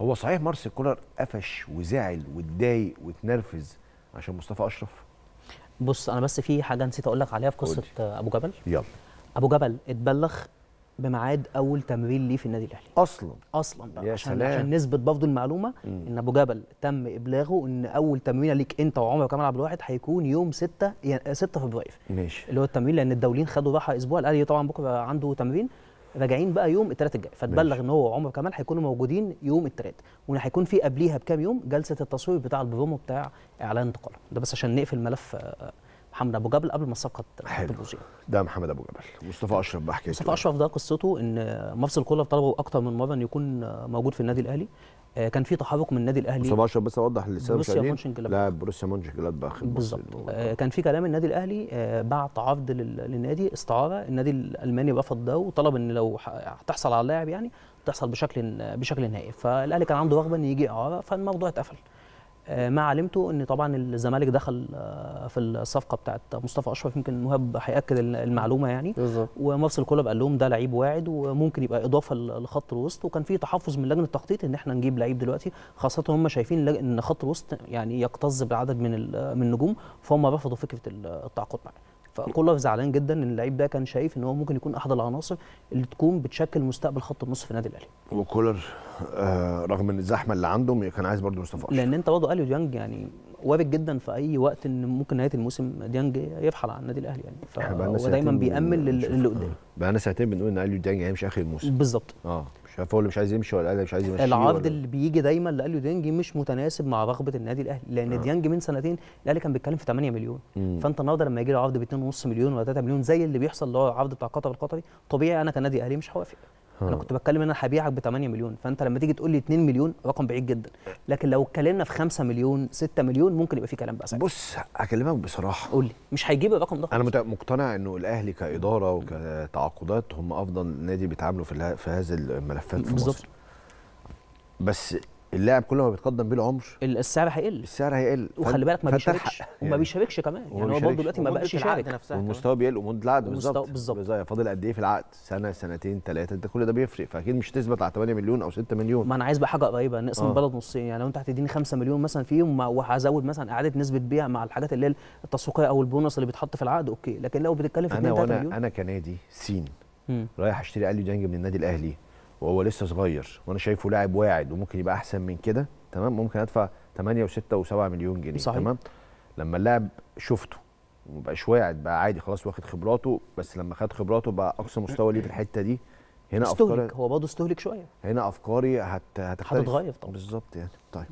هو صحيح مارسيل كولر قفش وزعل واتضايق واتنرفز عشان مصطفى اشرف بص انا بس في حاجه نسيت اقول لك عليها في قصه قولي. ابو جبل يلا ابو جبل اتبلغ بميعاد اول تمرين ليه في النادي الاهلي اصلا اصلا بقى يا عشان سلام. عشان نثبت برضه المعلومه م. ان ابو جبل تم ابلاغه ان اول تمرين ليك انت وعمر وكمال عبد الواحد هيكون يوم 6 6 يعني فبراير ماشي اللي هو التمرين لان الدوليين خدوا راحه اسبوع الاهلي طبعا بكره عنده تمرين راجعين بقى يوم الثلاث الجاي فتبلغ ان هو وعمر كمال هيكونوا موجودين يوم الثلاث وهيكون في قبليها بكام يوم جلسه التصوير بتاع البرومو بتاع اعلان انتقاله ده بس عشان نقفل ملف آه، آه، محمد ابو جبل قبل ما سقط حلو ده محمد ابو جبل مصطفى اشرف بحكي مصطفى يعني. اشرف ده قصته ان آه، مفصل كولر طلبه اكتر من مره ان يكون آه، موجود في النادي الاهلي آه، كان في تحرك من النادي الاهلي مصطفى اشرف بس اوضح لسه بروسيا مونشن لاعب بروسيا مونشن جلادباخ بالظبط كان في كلام النادي الاهلي بعت عرض للنادي استعاره النادي الالماني رفض ده وطلب ان لو هتحصل على اللاعب يعني تحصل بشكل بشكل نهائي فالاهلي كان عنده رغبه ان يجي اعاره فالموضوع اتقفل آه، ما علمته ان طبعا الزمالك دخل آه، في الصفقه بتاعت مصطفى اشرف يمكن مهاب هياكد المعلومه يعني بالظبط ومفصل كولر قال لهم ده لعيب واعد وممكن يبقى اضافه لخط الوسط وكان في تحفظ من لجنه التخطيط ان احنا نجيب لعيب دلوقتي خاصه هم شايفين ان خط الوسط يعني يكتظ بعدد من من النجوم فهم رفضوا فكره التعاقد معاه فكولر زعلان جدا ان اللعيب ده كان شايف ان هو ممكن يكون احد العناصر اللي تكون بتشكل مستقبل خط النص في النادي الاهلي وكولر آه رغم الزحمه اللي عنده كان عايز برضه مصطفى لان انت برضه اليو ديانج يعني وارد جدا في اي وقت ان ممكن نهايه الموسم ديانج يفحل على النادي الاهلي يعني فهو دايما بيامل للي آه. قدام بقى لنا ساعتين بنقول ان اليو ديانج هيمشي اخر الموسم بالظبط اه مش عارف هو اللي مش عايز يمشي ولا الاهلي مش عايز يمشي العرض اللي بيجي دايما لاليو ديانج مش متناسب مع رغبه النادي الاهلي لان آه. ديانج من سنتين الاهلي كان بيتكلم في 8 مليون مم. فانت النهارده لما يجي له عرض ب 2.5 مليون ولا 3 مليون زي اللي بيحصل اللي هو العرض بتاع قطر القطري طبيعي انا كنادي اهلي مش هوافق انا آه. كنت بتكلم ان انا هبيعك ب 8 مليون فانت لما تيجي تقول لي 2 مليون رقم بعيد جدا لكن لو اتكلمنا في 5 مليون 6 مليون ممكن يبقى في كلام بقى ساعتها بص هكلمك بصراحه قول لي مش هيجيب الرقم ده انا مقتنع انه الاهلي كاداره وكتعاقدات هم افضل نادي بيتعاملوا في, في هذه الملفات في مصر بالظبط بس اللاعب كل ما بيتقدم بيه العمر السعر هيقل السعر هيقل وخلي بالك ما بيشاركش وما يعني بيشاركش كمان يعني هو برضه دلوقتي ما بقاش يشارك والمستوى بيقل ومده العقد بالظبط بالظبط فاضل قد ايه في العقد سنه سنتين ثلاثه انت كل ده بيفرق فاكيد مش تثبت على 8 مليون او 6 مليون ما انا عايز بقى حاجه قريبه نقسم آه. البلد نصين يعني لو انت هتديني 5 مليون مثلا فيهم وهزود مثلا اعاده نسبه بيع مع الحاجات اللي هي التسويقيه او البونص اللي بيتحط في العقد اوكي لكن لو بتتكلم في 2 3 مليون انا انا كنادي سين رايح اشتري اليو دانج من النادي الاهلي وهو لسه صغير وانا شايفه لاعب واعد وممكن يبقى احسن من كده تمام ممكن ادفع 8 و6 و7 مليون جنيه صحيح. تمام لما اللاعب شفته مبقاش واعد بقى عادي خلاص واخد خبراته بس لما خد خبراته بقى اقصى مستوى ليه في الحته دي هنا استهلك هو برضه استهلك شويه هنا افكاري هت... هتختلف هتتغير طبعا بالظبط يعني طيب